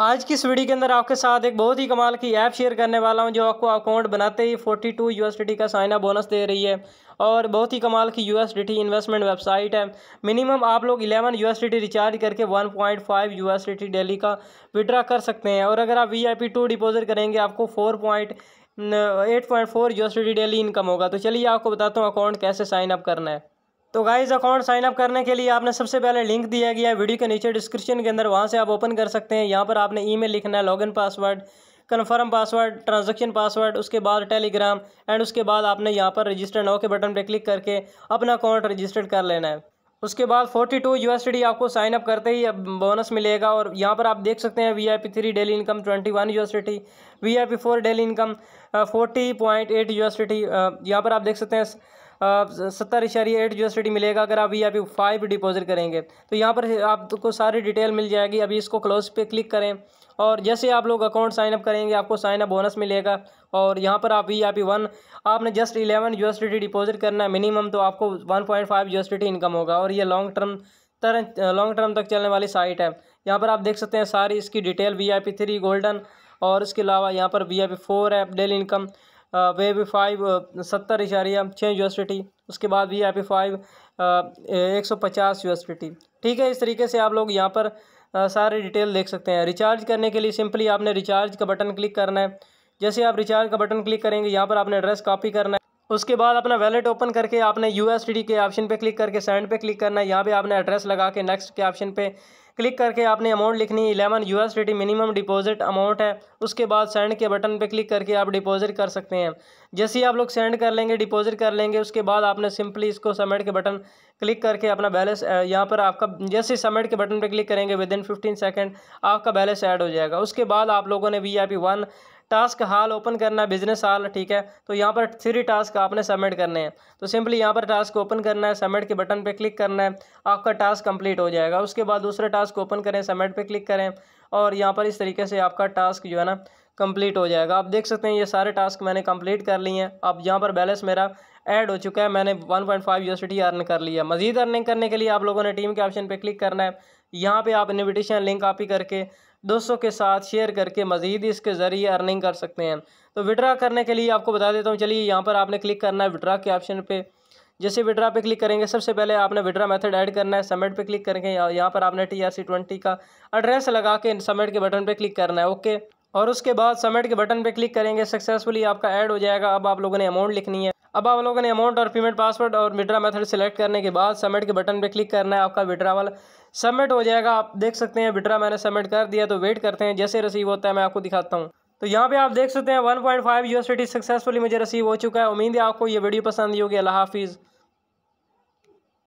आज की इस वीडियो के अंदर आपके साथ एक बहुत ही कमाल की ऐप शेयर करने वाला हूं जो आपको अकाउंट बनाते ही 42 टू का साइन अप बोनस दे रही है और बहुत ही कमाल की यूएसडीटी इन्वेस्टमेंट वेबसाइट है मिनिमम आप लोग 11 यूएसडीटी रिचार्ज करके 1.5 पॉइंट डेली का विड्रा कर सकते हैं और अगर आप वी आई टू डिपॉजिट करेंगे आपको four point eight point four daily income होगा तो चलिए आपको बताता हूँ अकाउंट कैसे साइनअप करना है तो गाइज अकाउंट साइन अप करने के लिए आपने सबसे पहले लिंक दिया गया है वीडियो के नीचे डिस्क्रिप्शन के अंदर वहाँ से आप ओपन कर सकते हैं यहाँ पर आपने ईमेल लिखना है login password confirm password transaction password उसके बाद टेलीग्राम एंड उसके बाद आपने यहाँ पर रजिस्टर नाउ के बटन पर क्लिक करके अपना अकाउंट रजिस्टर्ड कर लेना है उसके बाद 42 टू यूएसडी आपको साइन अप करते ही अब बोनस मिलेगा और यहाँ पर आप देख सकते हैं V I P three daily income 21 one V I P four daily income 40.8 point eight USD यहाँ पर आप देख सकते हैं सत्तर इशारी एट जी मिलेगा अगर आप अभी फाइव डिपॉजिट करेंगे तो यहाँ पर आपको सारी डिटेल मिल जाएगी अभी इसको क्लोज पे क्लिक करें और जैसे आप लोग अकाउंट साइन अप करेंगे आपको साइन अप बोनस मिलेगा और यहाँ पर आप यहाँ पे वन आपने जस्ट इलेवन यू डिपॉजिट करना है मिनिमम तो आपको one point five U income होगा और ये लॉन्ग टर्म तरह लॉन्ग टर्म तक चलने वाली साइट है यहाँ पर आप देख सकते हैं सारी इसकी detail V I P three golden और इसके अलावा यहाँ पर वी आई पी फोर है डेली इनकम वे भी फाइव सत्तर इशारिया छः यू एस टी उसके बाद वी आई पी फाइव एक सौ पचास यू एस टी ठीक है इस तरीके से आप लोग यहाँ पर सारे डिटेल देख सकते हैं रिचार्ज करने के लिए सिंपली आपने रिचार्ज का बटन क्लिक करना है जैसे आप रिचार्ज का बटन क्लिक करेंगे यहाँ पर आपने एड्रेस कॉपी करना है उसके बाद अपना वैलेट ओपन करके आपने यू के ऑप्शन पे क्लिक करके सेंड पे क्लिक करना है यहाँ पे आपने एड्रेस लगा के नेक्स्ट के ऑप्शन पे क्लिक करके आपने अमाउंट लिखनी है eleven U minimum deposit amount है उसके बाद सेंड के बटन पे क्लिक करके आप डिपॉजिट कर सकते हैं जैसे ही आप लोग सेंड कर लेंगे डिपॉजिट कर लेंगे उसके बाद आपने सिंपली इसको सबमिट के बटन क्लिक करके अपना बैलेंस यहाँ पर आपका जैसे सबमिट के बटन पर क्लिक करेंगे विद इन फिफ्टीन सेकेंड आपका बैलेंस ऐड हो जाएगा उसके बाद आप लोगों ने V I P one task hall open करना है बिजनेस हाल ठीक है तो यहाँ पर थ्री टास्क आपने सबमिट करने हैं तो सिंपली यहाँ पर टास्क ओपन करना है सबमिट के बटन पर क्लिक करना है आपका टास्क कंप्लीट हो जाएगा उसके बाद दूसरा टास्क ओपन करें सबमिट पर क्लिक करें और यहाँ पर इस तरीके से आपका टास्क जो है ना कंप्लीट हो जाएगा आप देख सकते हैं ये सारे टास्क मैंने कंप्लीट कर लिए हैं अब यहाँ पर बैलेंस मेरा ऐड हो चुका है मैंने 1.5 पॉइंट अर्न कर लिया मजीद अर्निंग करने के लिए आप लोगों ने टीम के ऑप्शन पर क्लिक करना है यहाँ पे आप इन्विटेशन लिंक कॉपी करके दोस्तों के साथ शेयर करके मज़ीद इसके ज़रिए अर्निंग कर सकते हैं तो विड्रा करने के लिए आपको बता देता हूँ चलिए यहाँ पर आपने क्लिक करना है विड्रा के ऑप्शन पर जैसे विड्रा पे क्लिक करेंगे सबसे पहले आपने विड्रा मेथड ऐड करना है सबमिट पे क्लिक करेंगे यहाँ पर आपने टी आर सी ट्वेंटी का एड्रेस लगा के सबमिट के बटन पे क्लिक करना है ओके और उसके बाद सबमिट के बटन पे क्लिक करेंगे सक्सेसफुली आपका ऐड हो जाएगा अब आप लोगों ने अमाउंट लिखनी है अब आप लोगों ने अमाउंट और पेमेंट पासवर्ड और विड्रा मेथड सेलेक्ट करने के बाद सबमिट के बटन पे क्लिक करना है आपका विड्रावल सबमिट हो जाएगा आप देख सकते हैं विड्रा मैंने सबमिट कर दिया तो वेट करते हैं जैसे रिसीव होता है मैं आपको दिखाता हूँ तो यहाँ पे आप देख सकते हैं 1.5 पॉइंट फाइव सक्सेसफुली मुझे रिसीव हो चुका है उम्मीद है आपको ये वीडियो पसंद होगी अल्लाह हाफिज़